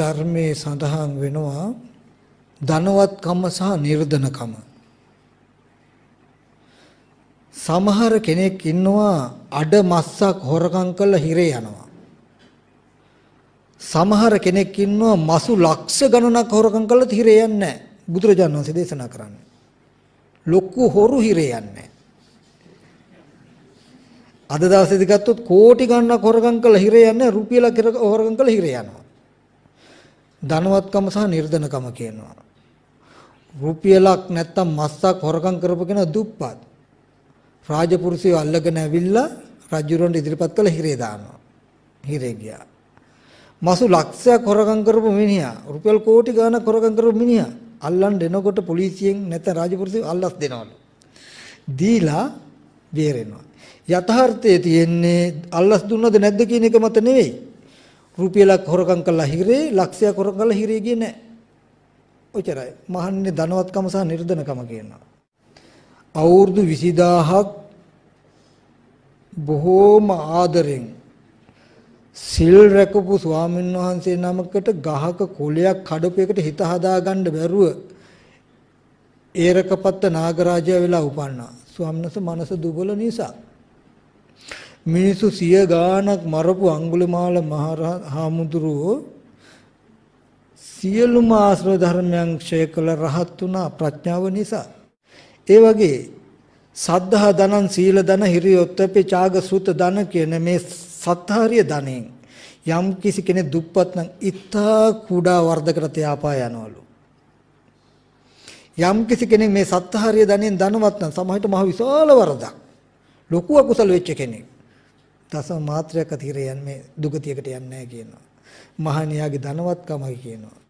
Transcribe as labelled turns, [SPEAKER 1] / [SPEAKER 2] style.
[SPEAKER 1] ධර්මයේ සඳහන් වෙනවා ධනවත්කම සහ නිර්ධනකම සමහර කෙනෙක් ඉන්නවා අඩ මස්සක් හොරකම් කරලා හිරේ යනවා සමහර කෙනෙක් ඉන්නවා මසු ලක්ෂ ගණනක් හොරකම් කළත් හිරේ යන්නේ නැහැ. බුදුරජාණන් වහන්සේ දේශනා කරන්නේ. ලොකු හොරු හිරේ යන්නේ අද දවසේදී ගත්තොත් කෝටි ගණනක් හොරකම් කළා හිරේ යන්නේ රුපියලක් හොරකම් කළා හිරේ යනවා. ධනවත්කම සහ නිර්ධනකම කියනවා. රුපියලක් නැත්තම් මස්සක් හොරකම් කරපු කෙනා දුප්පත්. රාජපුරුෂයෝ අල්ලගෙන ඇවිල්ලා රජුරන්ට ඉදිරිපත් කළ හිරේ දානවා. හිරේ ගියා. මසු ලක්ෂයක් හොරකම් කරපු මිනිහා රුපියල් කෝටි ගාණක් හොරකම් කරපු මිනිහා අල්ලන් දෙනකොට පොලිසියෙන් නැත්නම් රාජපුරුෂයෝ අල්ලස් දෙනවලු. දීලා බේරෙනවා. යථාර්ථයේ තියෙන්නේ අල්ලස් දුන්නද නැද්ද කියන එක මත නෙවෙයි. රුපියලක් හොරකම් කළා හිරේ ලක්ෂයක් හොරකම් කළා හිරේ ගියේ නැහැ. ඔච්චරයි. මහන්නේ ධනවත්කම සහ නිර්ධනකම කියනවා. අවුරුදු 20000ක් බොහෝම ආදරෙන් සිල් රැකපු ස්වාමීන් වහන්සේ නමකට ගහක කුලයක් කඩපු එකට හිත හදාගන්න බැරුව ඒරකපත්ත නාගරාජයා වෙලා උපන්නා. ස්වාමීන් වහන්සේ මනස දුබල නිසා මිනිසු සිය ගාණක් මරපු අඟුලමාල මහරහමුදුරුවෝ සියලුම ආශ්‍රව ධර්මයන් ක්ෂය කළ රහත් වුණා ප්‍රඥාව නිසා. ඒ වගේ සද්ධා ධනං සීල ධන හිරියොත්පි චාග සුත ධන කියන මේ සත්හාරිය ධනෙන් යම් කිසි කෙනෙක් දුප්පත් නම් ඉතා කුඩා වර්ධකට තයාපා යනවලු. යම් කිසි කෙනෙක් මේ සත්හාරිය ධනෙන් ධනවත් නම් සමහරට මහ විශාල වරදක්. ලොකු අකුසල වෙච්ච කෙනෙක්. දසම මාත්‍රයක් අතිර යන්නේ දුගතියකට යන්නේ නැහැ කියනවා. මහණයාගේ ධනවත්කමයි කියනවා.